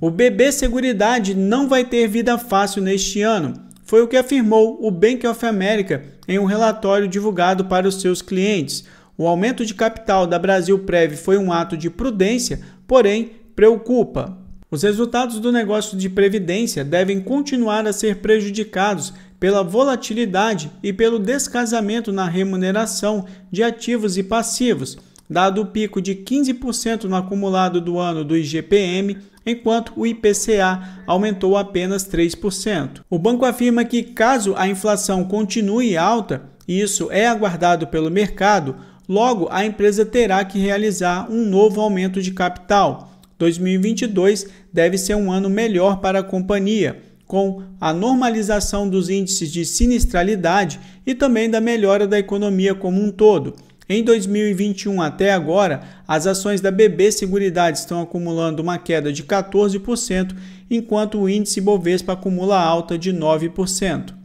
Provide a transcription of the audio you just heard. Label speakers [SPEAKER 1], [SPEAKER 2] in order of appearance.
[SPEAKER 1] O BB Seguridade não vai ter vida fácil neste ano. Foi o que afirmou o Bank of America em um relatório divulgado para os seus clientes. O aumento de capital da Brasil Prev foi um ato de prudência, porém preocupa. Os resultados do negócio de previdência devem continuar a ser prejudicados pela volatilidade e pelo descasamento na remuneração de ativos e passivos dado o pico de 15% no acumulado do ano do IGPM, enquanto o IPCA aumentou apenas 3%. O banco afirma que, caso a inflação continue alta, e isso é aguardado pelo mercado, logo a empresa terá que realizar um novo aumento de capital. 2022 deve ser um ano melhor para a companhia, com a normalização dos índices de sinistralidade e também da melhora da economia como um todo. Em 2021 até agora, as ações da BB Seguridade estão acumulando uma queda de 14%, enquanto o índice Bovespa acumula alta de 9%.